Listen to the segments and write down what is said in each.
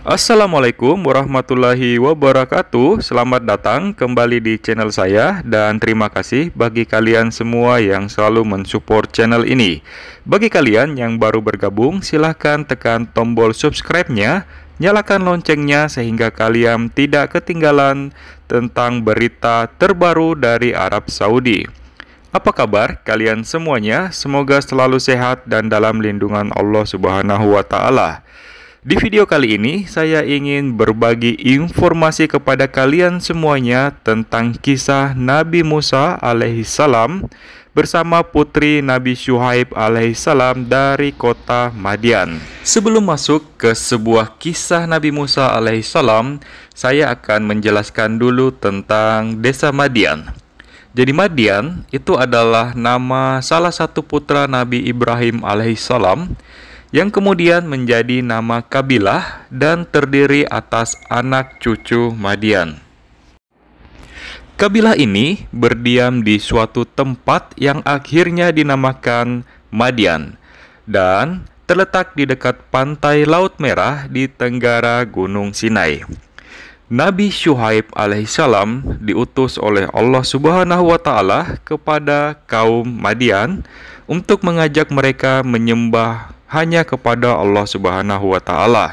Assalamualaikum warahmatullahi wabarakatuh Selamat datang kembali di channel saya Dan terima kasih bagi kalian semua yang selalu mensupport channel ini Bagi kalian yang baru bergabung silahkan tekan tombol subscribe-nya Nyalakan loncengnya sehingga kalian tidak ketinggalan tentang berita terbaru dari Arab Saudi apa kabar kalian semuanya? Semoga selalu sehat dan dalam lindungan Allah Subhanahu wa taala. Di video kali ini, saya ingin berbagi informasi kepada kalian semuanya tentang kisah Nabi Musa alaihissalam bersama putri Nabi Syuhaib alaihissalam dari kota Madian. Sebelum masuk ke sebuah kisah Nabi Musa alaihissalam, saya akan menjelaskan dulu tentang desa Madian. Jadi Madian itu adalah nama salah satu putra Nabi Ibrahim alaihissalam yang kemudian menjadi nama kabilah dan terdiri atas anak cucu Madian. Kabilah ini berdiam di suatu tempat yang akhirnya dinamakan Madian dan terletak di dekat pantai Laut Merah di tenggara Gunung Sinai. Nabi Syuhaib alaihissalam diutus oleh Allah Subhanahu wa taala kepada kaum Madian untuk mengajak mereka menyembah hanya kepada Allah Subhanahu wa taala.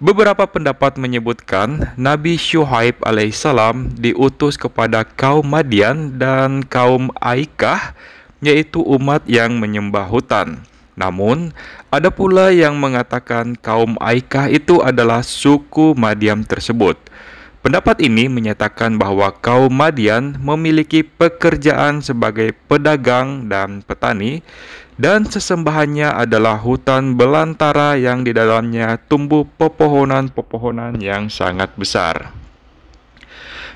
Beberapa pendapat menyebutkan Nabi Syuhaib alaihissalam diutus kepada kaum Madian dan kaum Aikah, yaitu umat yang menyembah hutan. Namun, ada pula yang mengatakan kaum Aikah itu adalah suku Madian tersebut. Pendapat ini menyatakan bahwa kaum Madian memiliki pekerjaan sebagai pedagang dan petani, dan sesembahannya adalah hutan belantara yang di dalamnya tumbuh pepohonan-pepohonan yang sangat besar.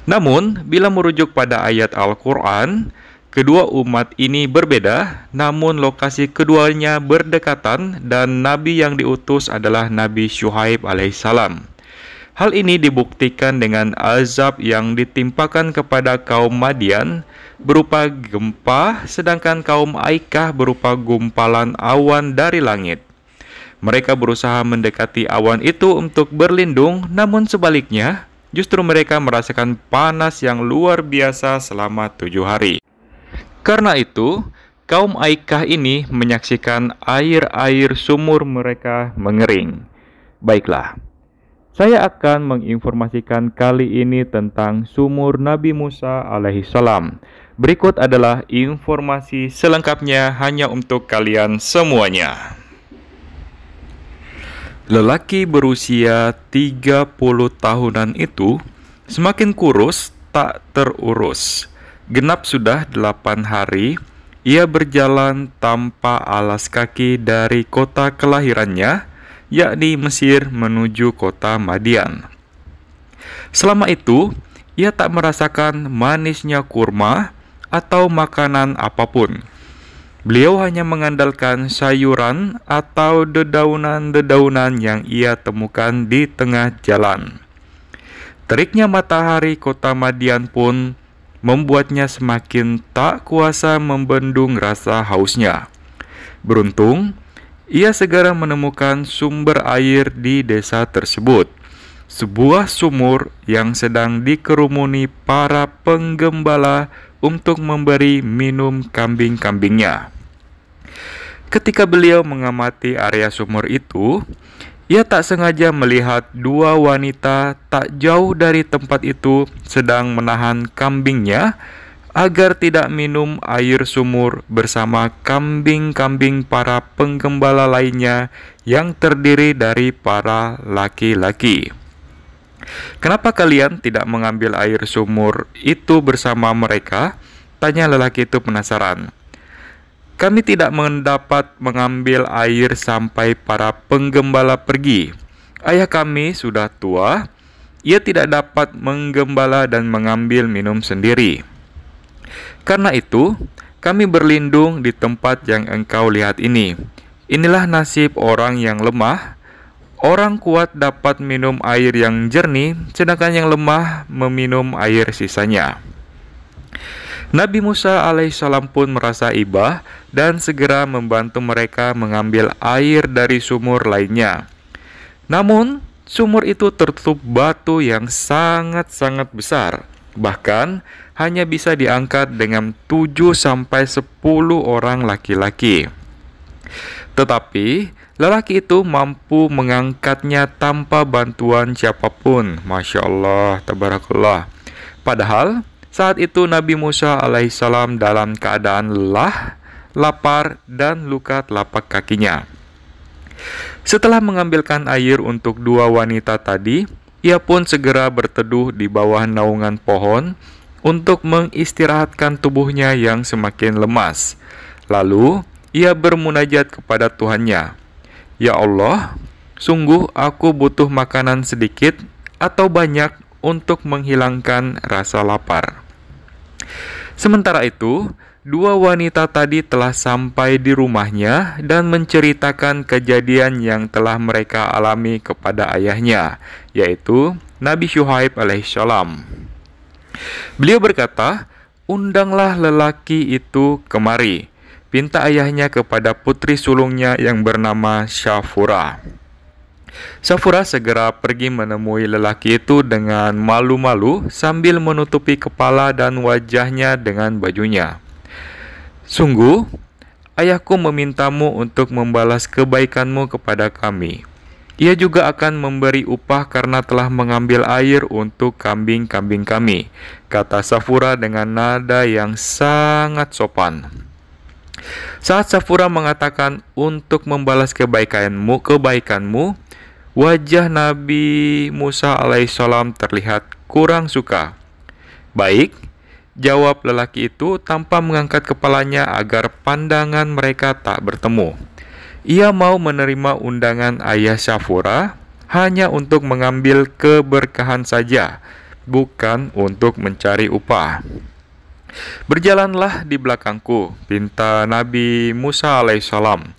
Namun, bila merujuk pada ayat Al-Quran, kedua umat ini berbeda, namun lokasi keduanya berdekatan dan nabi yang diutus adalah Nabi Syuhaib alaihissalam. Hal ini dibuktikan dengan azab yang ditimpakan kepada kaum Madian berupa gempa, sedangkan kaum Aikah berupa gumpalan awan dari langit. Mereka berusaha mendekati awan itu untuk berlindung, namun sebaliknya, justru mereka merasakan panas yang luar biasa selama tujuh hari. Karena itu, kaum Aikah ini menyaksikan air-air sumur mereka mengering. Baiklah, saya akan menginformasikan kali ini tentang sumur Nabi Musa alaihissalam. Berikut adalah informasi selengkapnya hanya untuk kalian semuanya. Lelaki berusia 30 tahunan itu semakin kurus tak terurus. Genap sudah 8 hari ia berjalan tanpa alas kaki dari kota kelahirannya yakni Mesir menuju kota Madian. Selama itu, ia tak merasakan manisnya kurma atau makanan apapun. Beliau hanya mengandalkan sayuran atau dedaunan-dedaunan yang ia temukan di tengah jalan. Teriknya matahari kota Madian pun membuatnya semakin tak kuasa membendung rasa hausnya. Beruntung, ia segera menemukan sumber air di desa tersebut. Sebuah sumur yang sedang dikerumuni para penggembala untuk memberi minum kambing-kambingnya. Ketika beliau mengamati area sumur itu, ia tak sengaja melihat dua wanita tak jauh dari tempat itu sedang menahan kambingnya agar tidak minum air sumur bersama kambing-kambing para penggembala lainnya yang terdiri dari para laki-laki. Kenapa kalian tidak mengambil air sumur itu bersama mereka? Tanya lelaki itu penasaran. Kami tidak mendapat mengambil air sampai para penggembala pergi. Ayah kami sudah tua, ia tidak dapat menggembala dan mengambil minum sendiri. Karena itu, kami berlindung di tempat yang engkau lihat ini. Inilah nasib orang yang lemah. Orang kuat dapat minum air yang jernih, sedangkan yang lemah meminum air sisanya. Nabi Musa alaihissalam pun merasa ibah dan segera membantu mereka mengambil air dari sumur lainnya. Namun, sumur itu tertutup batu yang sangat-sangat besar. Bahkan hanya bisa diangkat dengan 7 10 orang laki-laki. Tetapi lelaki itu mampu mengangkatnya tanpa bantuan siapapun. Masya Allah, tabarakallah. Padahal saat itu Nabi Musa alaihissalam dalam keadaan lelah, lapar, dan luka telapak kakinya. Setelah mengambilkan air untuk dua wanita tadi, ia pun segera berteduh di bawah naungan pohon untuk mengistirahatkan tubuhnya yang semakin lemas. Lalu ia bermunajat kepada Tuhannya, "Ya Allah, sungguh aku butuh makanan sedikit atau banyak untuk menghilangkan rasa lapar." Sementara itu, dua wanita tadi telah sampai di rumahnya dan menceritakan kejadian yang telah mereka alami kepada ayahnya, yaitu Nabi Syuhaib alaihissalam. Beliau berkata, "Undanglah lelaki itu kemari." Pinta ayahnya kepada putri sulungnya yang bernama Syafura. Safura segera pergi menemui lelaki itu dengan malu-malu sambil menutupi kepala dan wajahnya dengan bajunya. Sungguh, ayahku memintamu untuk membalas kebaikanmu kepada kami. Ia juga akan memberi upah karena telah mengambil air untuk kambing-kambing kami, kata Safura dengan nada yang sangat sopan. Saat Safura mengatakan untuk membalas kebaikanmu, kebaikanmu, wajah Nabi Musa alaihissalam terlihat kurang suka. Baik, Jawab lelaki itu tanpa mengangkat kepalanya agar pandangan mereka tak bertemu. Ia mau menerima undangan ayah Syafura hanya untuk mengambil keberkahan saja, bukan untuk mencari upah. Berjalanlah di belakangku, pinta Nabi Musa alaihissalam.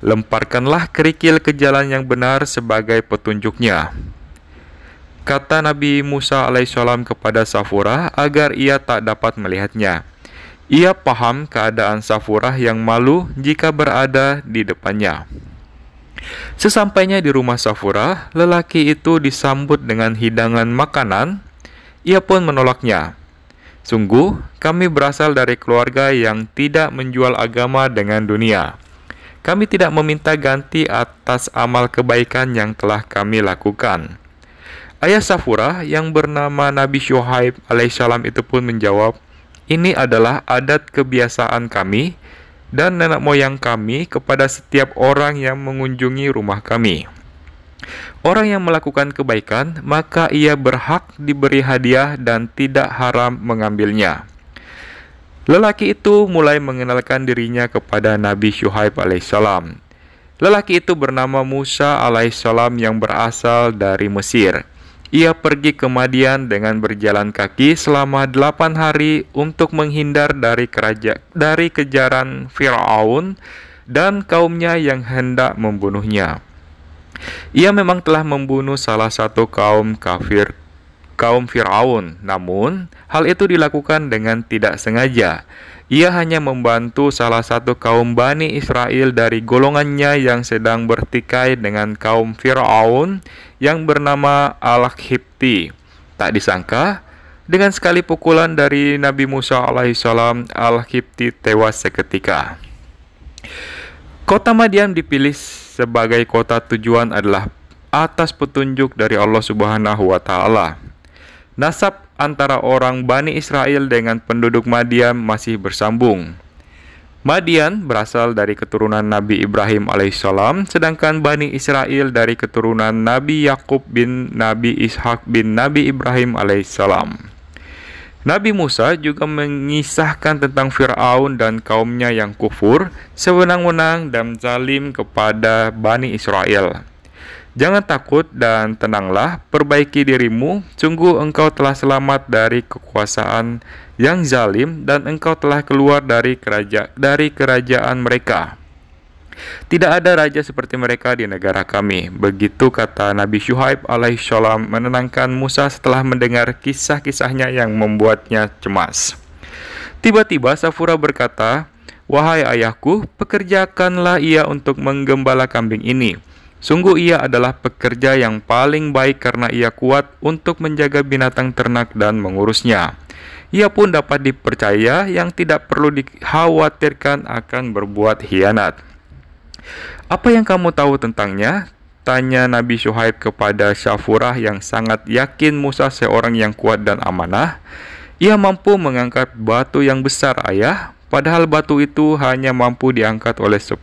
Lemparkanlah kerikil ke jalan yang benar sebagai petunjuknya. Kata Nabi Musa alaihissalam kepada Safura agar ia tak dapat melihatnya. Ia paham keadaan Safura yang malu jika berada di depannya. Sesampainya di rumah Safura, lelaki itu disambut dengan hidangan makanan. Ia pun menolaknya. Sungguh, kami berasal dari keluarga yang tidak menjual agama dengan dunia. Kami tidak meminta ganti atas amal kebaikan yang telah kami lakukan. Ayah Safura yang bernama Nabi Shohaib alaihissalam itu pun menjawab, ini adalah adat kebiasaan kami dan nenek moyang kami kepada setiap orang yang mengunjungi rumah kami. Orang yang melakukan kebaikan, maka ia berhak diberi hadiah dan tidak haram mengambilnya. Lelaki itu mulai mengenalkan dirinya kepada Nabi Syuhaib alaihissalam. Lelaki itu bernama Musa alaihissalam yang berasal dari Mesir. Ia pergi ke Madian dengan berjalan kaki selama delapan hari untuk menghindar dari keraja dari kejaran Fir'aun dan kaumnya yang hendak membunuhnya. Ia memang telah membunuh salah satu kaum kafir kaum Fir'aun, namun hal itu dilakukan dengan tidak sengaja. Ia hanya membantu salah satu kaum Bani Israel dari golongannya yang sedang bertikai dengan kaum Firaun yang bernama Al-Hibti. Tak disangka, dengan sekali pukulan dari Nabi Musa alaihissalam, Al-Hibti tewas seketika. Kota Madian dipilih sebagai kota tujuan adalah atas petunjuk dari Allah Subhanahu wa taala. Nasab antara orang Bani Israel dengan penduduk Madian masih bersambung. Madian berasal dari keturunan Nabi Ibrahim alaihissalam, sedangkan Bani Israel dari keturunan Nabi Yakub bin Nabi Ishak bin Nabi Ibrahim alaihissalam. Nabi Musa juga mengisahkan tentang Firaun dan kaumnya yang kufur, sewenang-wenang dan zalim kepada Bani Israel. Jangan takut dan tenanglah, perbaiki dirimu, sungguh engkau telah selamat dari kekuasaan yang zalim dan engkau telah keluar dari keraja dari kerajaan mereka. Tidak ada raja seperti mereka di negara kami. Begitu kata Nabi Syuhaib alaihissalam menenangkan Musa setelah mendengar kisah-kisahnya yang membuatnya cemas. Tiba-tiba Safura berkata, Wahai ayahku, pekerjakanlah ia untuk menggembala kambing ini Sungguh ia adalah pekerja yang paling baik karena ia kuat untuk menjaga binatang ternak dan mengurusnya. Ia pun dapat dipercaya yang tidak perlu dikhawatirkan akan berbuat hianat. Apa yang kamu tahu tentangnya? Tanya Nabi Shuhaib kepada Syafurah yang sangat yakin Musa seorang yang kuat dan amanah. Ia mampu mengangkat batu yang besar ayah, padahal batu itu hanya mampu diangkat oleh 10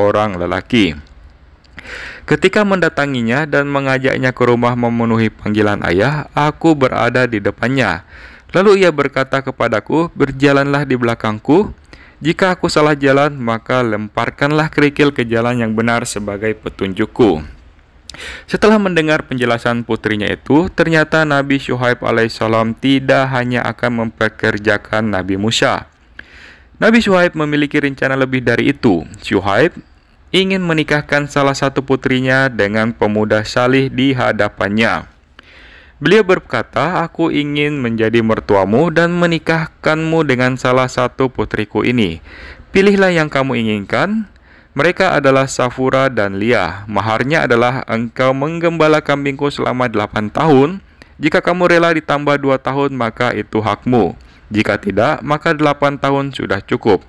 orang lelaki. Ketika mendatanginya dan mengajaknya ke rumah memenuhi panggilan ayah, aku berada di depannya. Lalu ia berkata kepadaku, "Berjalanlah di belakangku. Jika aku salah jalan, maka lemparkanlah kerikil ke jalan yang benar sebagai petunjukku." Setelah mendengar penjelasan putrinya itu, ternyata Nabi Syuhaib alaihissalam tidak hanya akan mempekerjakan Nabi Musa. Nabi Syuhaib memiliki rencana lebih dari itu. Syuhaib ingin menikahkan salah satu putrinya dengan pemuda salih di hadapannya. Beliau berkata, "Aku ingin menjadi mertuamu dan menikahkanmu dengan salah satu putriku ini. Pilihlah yang kamu inginkan." Mereka adalah Safura dan Lia. Maharnya adalah engkau menggembala kambingku selama 8 tahun. Jika kamu rela ditambah 2 tahun, maka itu hakmu. Jika tidak, maka 8 tahun sudah cukup.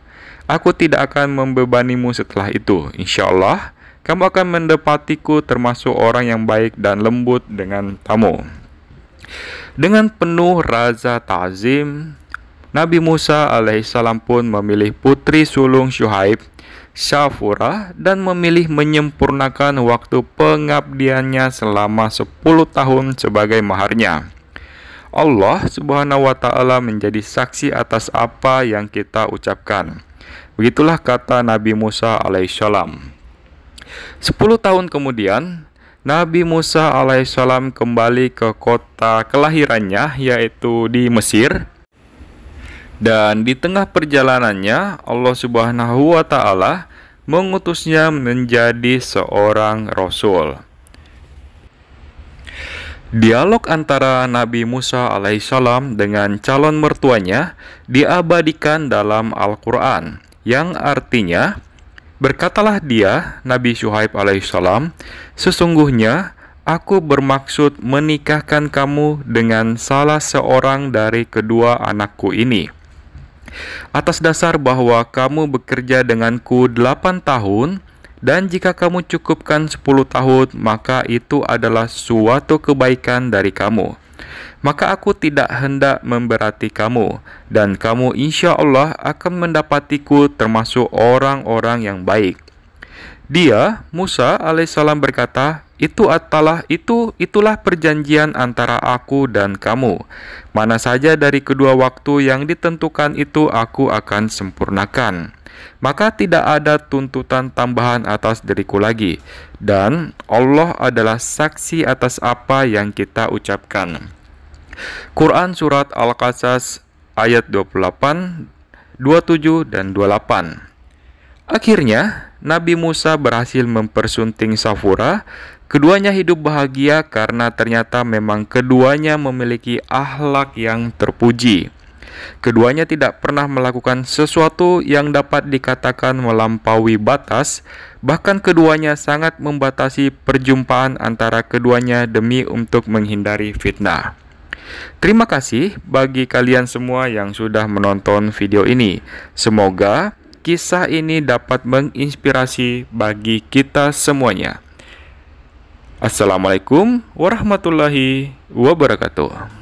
Aku tidak akan membebanimu setelah itu. Insya Allah, kamu akan mendapatiku termasuk orang yang baik dan lembut dengan tamu. Dengan penuh rasa ta'zim, Nabi Musa alaihissalam pun memilih putri sulung Syuhaib, Syafura, dan memilih menyempurnakan waktu pengabdiannya selama 10 tahun sebagai maharnya. Allah Subhanahu wa taala menjadi saksi atas apa yang kita ucapkan. Begitulah kata Nabi Musa alaihissalam. Sepuluh tahun kemudian, Nabi Musa alaihissalam kembali ke kota kelahirannya yaitu di Mesir. Dan di tengah perjalanannya, Allah Subhanahu wa taala mengutusnya menjadi seorang rasul. Dialog antara Nabi Musa alaihissalam dengan calon mertuanya diabadikan dalam Al-Quran, yang artinya, Berkatalah dia, Nabi Syuhaib alaihissalam, Sesungguhnya aku bermaksud menikahkan kamu dengan salah seorang dari kedua anakku ini. Atas dasar bahwa kamu bekerja denganku delapan tahun, dan jika kamu cukupkan 10 tahun, maka itu adalah suatu kebaikan dari kamu. Maka aku tidak hendak memberati kamu, dan kamu insya Allah akan mendapatiku termasuk orang-orang yang baik. Dia, Musa alaihissalam berkata, itu adalah itu itulah perjanjian antara aku dan kamu. Mana saja dari kedua waktu yang ditentukan itu aku akan sempurnakan maka tidak ada tuntutan tambahan atas diriku lagi. Dan Allah adalah saksi atas apa yang kita ucapkan. Quran Surat Al-Qasas ayat 28, 27, dan 28 Akhirnya, Nabi Musa berhasil mempersunting Safura. Keduanya hidup bahagia karena ternyata memang keduanya memiliki akhlak yang terpuji. Keduanya tidak pernah melakukan sesuatu yang dapat dikatakan melampaui batas, bahkan keduanya sangat membatasi perjumpaan antara keduanya demi untuk menghindari fitnah. Terima kasih bagi kalian semua yang sudah menonton video ini. Semoga kisah ini dapat menginspirasi bagi kita semuanya. Assalamualaikum warahmatullahi wabarakatuh.